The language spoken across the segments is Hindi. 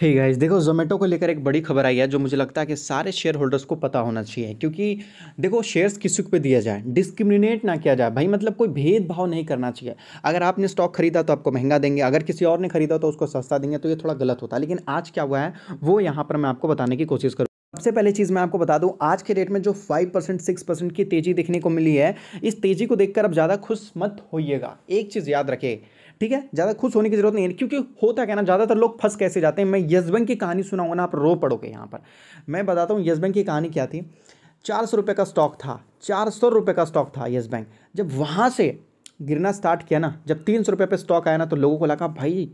हे hey गाइस देखो जोमेटो को लेकर एक बड़ी खबर आई है जो मुझे लगता है कि सारे शेयर होल्डर्स को पता होना चाहिए क्योंकि देखो शेयर्स किसी पे दिया जाए डिस्क्रिमिनेट ना किया जाए भाई मतलब कोई भेदभाव नहीं करना चाहिए अगर आपने स्टॉक खरीदा तो आपको महंगा देंगे अगर किसी और ने खरीदा तो उसको सस्ता देंगे तो ये थोड़ा गलत होता है लेकिन आज क्या हुआ है वो यहाँ पर मैं आपको बताने की कोशिश करूँ सबसे पहले चीज़ मैं आपको बता दूं आज के रेट में जो 5 परसेंट सिक्स परसेंट की तेज़ी देखने को मिली है इस तेज़ी को देखकर अब ज़्यादा खुश मत होइएगा एक चीज़ याद रखें ठीक है ज़्यादा खुश होने की जरूरत नहीं है क्योंकि होता क्या ना ज़्यादातर लोग फंस कैसे जाते हैं मैं यस बैंक की कहानी सुनाऊंगा ना आप रो पड़ोगे यहाँ पर मैं बताता हूँ यस बैंक की कहानी क्या थी चार सौ रुपये का स्टॉक था चार सौ रुपये का स्टॉक था येस बैंक जब वहाँ से गिरना स्टार्ट किया ना जब तीन सौ रुपये पर स्टॉक आया ना तो लोगों को लगा भाई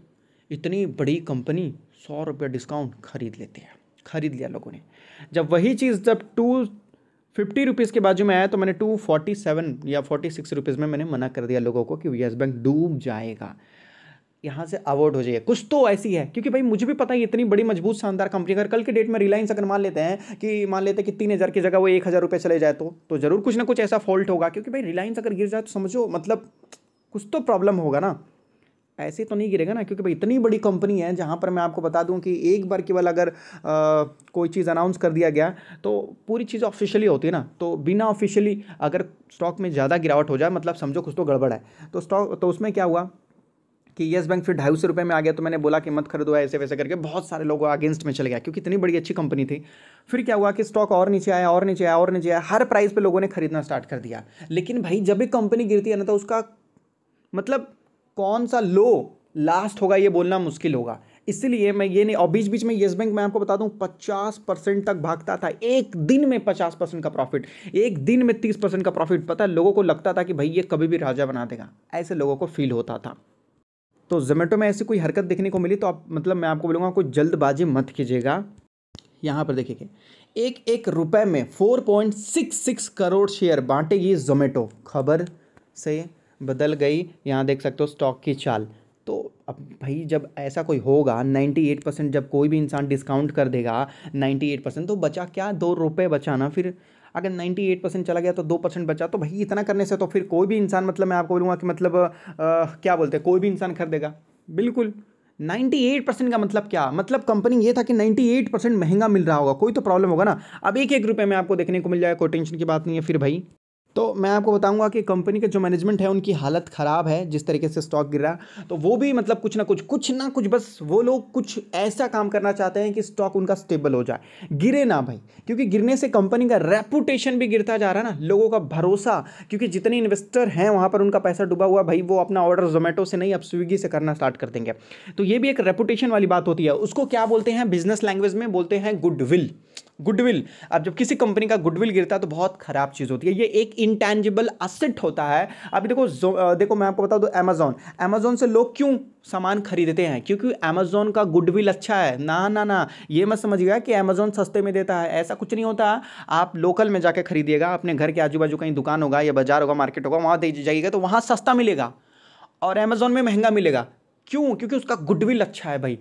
इतनी बड़ी कंपनी सौ रुपये डिस्काउंट खरीद लेते हैं खरीद लिया लोगों ने जब वही चीज़ जब टू फिफ्टी रुपीज़ के बाजू में आया तो मैंने टू फोर्टी सेवन या फोर्टी सिक्स रुपीज़ में मैंने मना कर दिया लोगों को कि येस बैंक डूब जाएगा यहाँ से अवॉर्ड हो जाइए कुछ तो ऐसी है क्योंकि भाई मुझे भी पता है इतनी बड़ी मजबूत शानदार कंपनी अगर कल के डेट में रिलायंस अगर मान लेते हैं कि मान लेते हैं कि तीन हज़ार की जगह वो एक हज़ार रुपये चले जाए तो तो ज़रूर कुछ ना कुछ ऐसा फॉल्ट होगा क्योंकि भाई रिलायंस अगर गिर जाए तो समझो मतलब कुछ तो प्रॉब्लम होगा ना ऐसे तो नहीं गिरेगा ना क्योंकि भाई इतनी बड़ी कंपनी है जहाँ पर मैं आपको बता दूँ कि एक बार केवल अगर आ, कोई चीज़ अनाउंस कर दिया गया तो पूरी चीज़ ऑफिशियली होती है ना तो बिना ऑफिशियली अगर स्टॉक में ज़्यादा गिरावट हो जाए मतलब समझो कुछ तो गड़बड़ है तो स्टॉक तो उसमें क्या हुआ कि येस बैंक फिर ढाई सौ रुपये में आ गया तो मैंने बोला कि मत खरीदो ऐसे वैसे करके बहुत सारे लोगों अगेंस्ट में चले गया क्योंकि इतनी बड़ी अच्छी कंपनी थी फिर क्या हुआ कि स्टॉक और नीचे आया और नीचे आया और नीचे आया हर प्राइस पे लोगों ने खरीदना स्टार्ट कर दिया लेकिन भाई जब भी कंपनी गिरती है ना तो उसका मतलब कौन सा लो लास्ट होगा ये बोलना मुश्किल होगा इसलिए मैं ये नहीं और बीच बीच में येस बैंक मैं आपको बता दूं पचास परसेंट तक भागता था एक दिन में पचास परसेंट का प्रॉफिट एक दिन में तीस परसेंट का प्रॉफिट पता है लोगों को लगता था कि भाई ये कभी भी राजा बना देगा ऐसे लोगों को फील होता था तो जोमेटो में ऐसी कोई हरकत देखने को मिली तो आप मतलब मैं आपको बोलूँगा कोई जल्दबाजी मत कीजिएगा यहाँ पर देखिए एक एक रुपये में फोर करोड़ शेयर बांटेगी जोमेटो खबर से बदल गई यहाँ देख सकते हो स्टॉक की चाल तो अब भाई जब ऐसा कोई होगा नाइन्टी एट परसेंट जब कोई भी इंसान डिस्काउंट कर देगा नाइन्टी एट परसेंट तो बचा क्या दो रुपये बचाना फिर अगर नाइन्टी एट परसेंट चला गया तो दो परसेंट बचा तो भाई इतना करने से तो फिर कोई भी इंसान मतलब मैं आपको बोलूँगा कि मतलब आ, क्या बोलते हैं कोई भी इंसान खरीदेगा बिल्कुल नाइन्टी एट परसेंट का मतलब क्या मतलब कंपनी ये था कि नाइन्टी एट परसेंट महंगा मिल रहा होगा कोई तो प्रॉब्लम होगा ना अब एक एक रुपये में आपको देखने को मिल जाएगा कोई टेंशन की बात नहीं है फिर भाई तो मैं आपको बताऊंगा कि कंपनी के जो मैनेजमेंट है उनकी हालत ख़राब है जिस तरीके से स्टॉक गिर रहा तो वो भी मतलब कुछ ना कुछ कुछ ना कुछ बस वो लोग कुछ ऐसा काम करना चाहते हैं कि स्टॉक उनका स्टेबल हो जाए गिरे ना भाई क्योंकि गिरने से कंपनी का रेपुटेशन भी गिरता जा रहा है ना लोगों का भरोसा क्योंकि जितने इन्वेस्टर हैं वहाँ पर उनका पैसा डूबा हुआ भाई वो अपना ऑर्डर जोमेटो से नहीं अब स्विगी से करना स्टार्ट कर देंगे तो ये भी एक रेपुटेशन वाली बात होती है उसको क्या बोलते हैं बिजनेस लैंग्वेज में बोलते हैं गुडविल गुडविल अब जब किसी कंपनी का गुडविल गिरता है तो बहुत ख़राब चीज़ होती है ये एक इंटेंजिबल असेट होता है अभी देखो देखो मैं आपको बता दूँ अमेजोन अमेजोन से लोग क्यों सामान खरीदते हैं क्योंकि अमेजोन का गुडविल अच्छा है ना ना ना ये मत समझिएगा कि अमेजोन सस्ते में देता है ऐसा कुछ नहीं होता आप लोकल में जाकर खरीदिएगा अपने घर के आजू बाजू कहीं दुकान होगा या बाजार होगा मार्केट होगा वहाँ दे जाइएगा तो वहाँ सस्ता मिलेगा और अमेजोन में महंगा मिलेगा क्यों क्योंकि उसका गुडविल अच्छा है भाई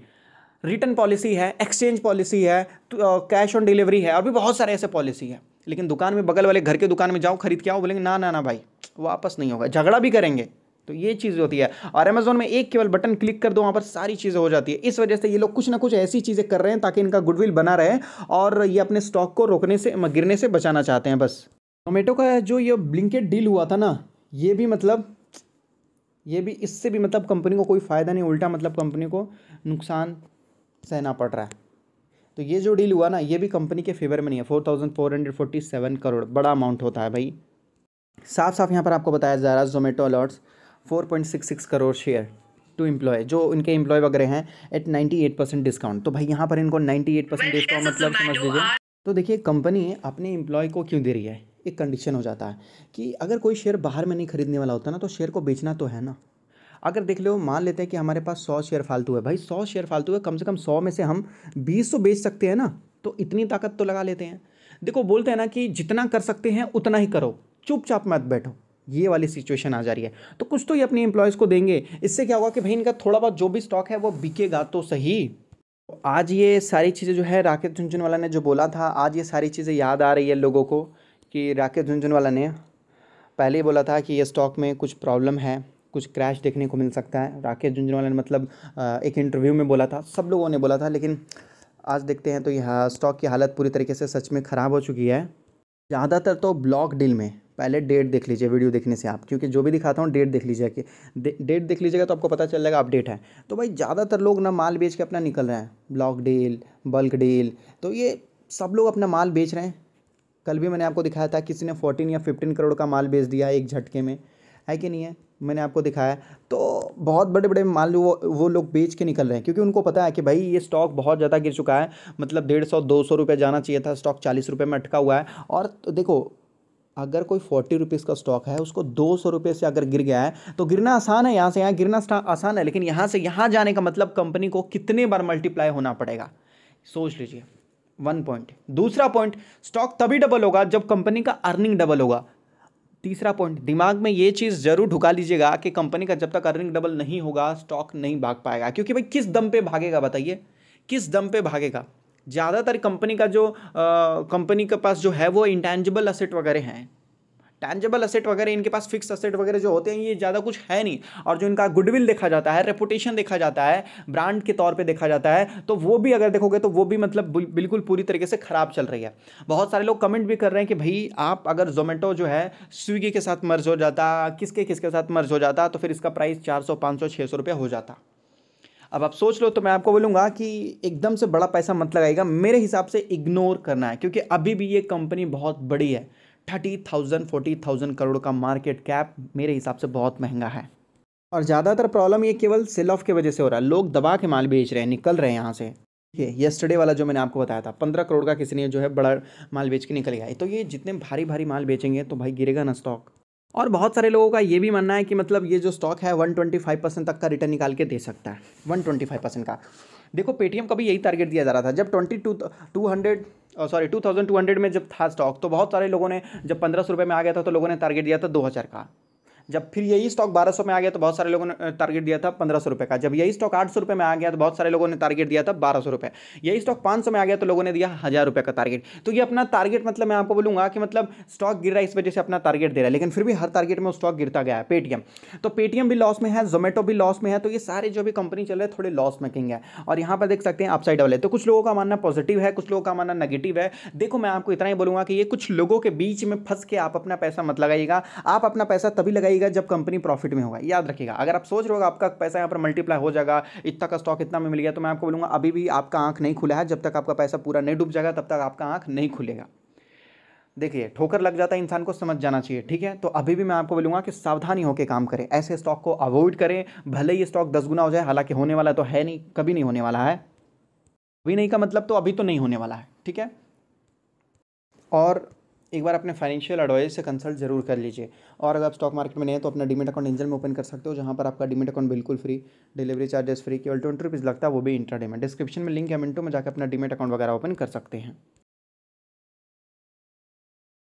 रिटर्न पॉलिसी है एक्सचेंज पॉलिसी है तो, कैश ऑन डिलीवरी है और भी बहुत सारे ऐसे पॉलिसी है लेकिन दुकान में बगल वाले घर के दुकान में जाओ खरीद के आओ बोलेंगे ना ना ना भाई वापस नहीं होगा झगड़ा भी करेंगे तो ये चीज़ होती है और अमेजोन में एक केवल बटन क्लिक कर दो वहाँ पर सारी चीज़ें हो जाती है इस वजह से ये लोग कुछ ना कुछ ऐसी चीज़ें कर रहे हैं ताकि इनका गुडविल बना रहे और ये अपने स्टॉक को रोकने से गिरने से बचाना चाहते हैं बस जोमेटो का जो ये ब्लिंकेट डील हुआ था ना ये भी मतलब ये भी इससे भी मतलब कंपनी को कोई फ़ायदा नहीं उल्टा मतलब कंपनी को नुकसान सहना पड़ रहा है तो ये जो डील हुआ ना ये भी कंपनी के फेवर में नहीं है four thousand four hundred forty seven crore बड़ा अमाउंट होता है भाई साफ साफ यहाँ पर आपको बताया जा रहा है Zomato allots four point six six crore share to employ जो उनके एम्प्लॉय वगैरह हैं eight ninety eight percent discount तो भाई यहाँ पर इनको नाइन्टी एट परसेंट डिस्काउंट मतलब समझ लीजिए तो देखिए कंपनी अपने एम्प्लॉय को क्यों दे रही है एक कंडीशन हो जाता है कि अगर कोई शेयर बाहर में नहीं खरीदने वाला होता ना तो शेयर को बेचना तो है ना अगर देख लो मान लेते हैं कि हमारे पास सौ शेयर फालतू है भाई सौ शेयर फालतू है कम से कम सौ में से हम बीस तो बेच सकते हैं ना तो इतनी ताकत तो लगा लेते हैं देखो बोलते हैं ना कि जितना कर सकते हैं उतना ही करो चुपचाप मत बैठो ये वाली सिचुएशन आ जा रही है तो कुछ तो ये अपने एम्प्लॉयज़ को देंगे इससे क्या होगा कि भाई इनका थोड़ा बहुत जो भी स्टॉक है वो बिकेगा तो सही आज ये सारी चीज़ें जो है राकेश झुंझुनवाला ने जो बोला था आज ये सारी चीज़ें याद आ रही है लोगों को कि राकेश झुंझुनवाला ने पहले ही बोला था कि ये स्टॉक में कुछ प्रॉब्लम है कुछ क्रैश देखने को मिल सकता है राकेश झुंझुनवाला ने मतलब एक इंटरव्यू में बोला था सब लोगों ने बोला था लेकिन आज देखते हैं तो यह स्टॉक की हालत पूरी तरीके से सच में ख़राब हो चुकी है ज़्यादातर तो ब्लॉक डील में पहले डेट देख लीजिए वीडियो देखने से आप क्योंकि जो भी दिखाता हूँ डेट देख लीजिए कि डेट देख लीजिएगा तो आपको पता चल जाएगा अपडेट है तो भाई ज़्यादातर लोग ना माल बेच के अपना निकल रहे हैं ब्लॉक डील बल्क डील तो ये सब लोग अपना माल बेच रहे हैं कल भी मैंने आपको दिखाया था किसी ने फोर्टीन या फिफ्टीन करोड़ का माल बेच दिया एक झटके में है कि नहीं है मैंने आपको दिखाया तो बहुत बड़े बड़े मान लो वो वो लोग बेच के निकल रहे हैं क्योंकि उनको पता है कि भाई ये स्टॉक बहुत ज़्यादा गिर चुका है मतलब डेढ़ सौ दो सौ रुपये जाना चाहिए था स्टॉक चालीस रुपये में अटका हुआ है और तो देखो अगर कोई फोर्टी रुपीज़ का स्टॉक है उसको दो सौ रुपये से अगर गिर गया है तो गिरना आसान है यहाँ से यहाँ गिरना आसान है लेकिन यहाँ से यहाँ जाने का मतलब कंपनी को कितने बार मल्टीप्लाई होना पड़ेगा सोच लीजिए वन पॉइंट दूसरा पॉइंट स्टॉक तभी डबल होगा जब कंपनी का अर्निंग डबल होगा तीसरा पॉइंट दिमाग में ये चीज़ जरूर ढुका लीजिएगा कि कंपनी का जब तक अर्निंग डबल नहीं होगा स्टॉक नहीं भाग पाएगा क्योंकि भाई किस दम पे भागेगा बताइए किस दम पे भागेगा ज़्यादातर कंपनी का जो कंपनी के पास जो है वो इंटेंजिबल असेट वगैरह हैं टैंजेबल असेट वगैरह इनके पास फिक्स असेट वगैरह जो होते हैं ये ज़्यादा कुछ है नहीं और जो इनका गुडविल देखा जाता है रेपुटेशन देखा जाता है ब्रांड के तौर पर देखा जाता है तो वो भी अगर देखोगे तो वो भी मतलब बिल्कुल पूरी तरीके से ख़राब चल रही है बहुत सारे लोग कमेंट भी कर रहे हैं कि भाई आप अगर जोमेटो जो है स्विगी के साथ मर्ज हो जाता किसके किसके साथ मर्ज हो जाता तो फिर इसका प्राइस चार सौ पाँच सौ छः सौ रुपये हो जाता अब आप सोच लो तो मैं आपको बोलूँगा कि एकदम से बड़ा पैसा मत लगाएगा मेरे हिसाब से इग्नोर करना है क्योंकि अभी भी ये कंपनी बहुत बड़ी है thirty thousand forty thousand crore का मार्केट कैप मेरे हिसाब से बहुत महंगा है और ज़्यादातर प्रॉब्लम ये केवल सेल ऑफ की वजह से हो रहा है लोग दबा के माल बेच रहे हैं निकल रहे हैं यहाँ से ये येस्टरडे वाला जो मैंने आपको बताया था पंद्रह करोड़ का किसी ने जो है बड़ा माल बेच के निकल गया तो ये जितने भारी भारी माल बेचेंगे तो भाई गिरेगा ना स्टॉक और बहुत सारे लोगों का ये भी मानना है कि मतलब ये जो स्टॉक है 125 परसेंट तक का रिटर्न निकाल के दे सकता है 125 परसेंट का देखो पेटीएम का भी यही टारगेट दिया जा रहा था जब twenty two two hundred sorry two thousand two hundred में जब था स्टॉक तो बहुत सारे लोगों ने जब पंद्रह सौ रुपये में आ गया था तो लोगों ने टारगेट दिया था दो हज़ार का जब फिर यही स्टॉक बारह में आ गया तो बहुत सारे लोगों ने टारगेट दिया था पंद्रह का जब यही स्टॉक आठ में आ गया तो बहुत सारे लोगों ने टारगेट दिया था बारह यही स्टॉक पाँच में आ गया तो लोगों ने दिया हज़ार का टारगेट तो ये अपना टारगेट मतलब मैं आपको बोलूँगा कि मतलब स्टॉक गिर रहा है इस वजह से अपना टारगेट दे रहा है लेकिन फिर भी हर टारगेट में स्टॉक गिरता गया है पेटीएम तो पेटीएम भी लॉस में है जोमेटो भी लॉस में है तो ये सारे जो भी कंपनी चल रहे हैं थोड़े लॉस मेकिंग है और यहाँ पर देख सकते हैं अपसाइड वाले तो कुछ लोगों का मानना पॉजिटिव है कुछ लोगों का मानना नेगेटिव है देखो मैं आपको इतना ही बोलूँगा कि ये कुछ लोगों के बीच में फंस के आप अपना पैसा मत लगाइएगा आप अपना पैसा तभी लगाइए आएगा जब कंपनी प्रॉफिट में होगा याद रखिएगा अगर आप सोच रहे हो आपका पैसा यहाँ पर मल्टीप्लाई हो जाएगा इतना का स्टॉक इतना में मिल गया तो मैं आपको बोलूँगा अभी भी आपका आंख नहीं खुला है जब तक आपका पैसा पूरा नहीं डूब जाएगा तब तक आपका आंख नहीं खुलेगा देखिए ठोकर लग जाता है इंसान को समझ जाना चाहिए ठीक है तो अभी भी मैं आपको बोलूँगा कि सावधानी होकर काम करें ऐसे स्टॉक को अवॉइड करें भले ही स्टॉक दस गुना हो जाए हालांकि होने वाला तो है नहीं कभी नहीं होने वाला है अभी नहीं का मतलब तो अभी तो नहीं होने वाला है ठीक है और एक बार अपने फाइनेंशियल एडवाइजर से कंसल्ट जरूर कर लीजिए और अगर आप स्टॉक मार्केट में नहीं हैं तो अपना डिमिट अकाउंट एंजल में ओपन कर सकते हो जहाँ पर आपका डिमेट अकाउंट बिल्कुल फ्री डिलीवरी चार्जेस फ्री केवल ट्वेंटी रुपीज़ लगता है वो भी इंटरडे में डिस्क्रिप्शन में लिंक है मिनटों में जाकर अपना डिमेट अकाउंट वगैरह ओपन कर सकते हैं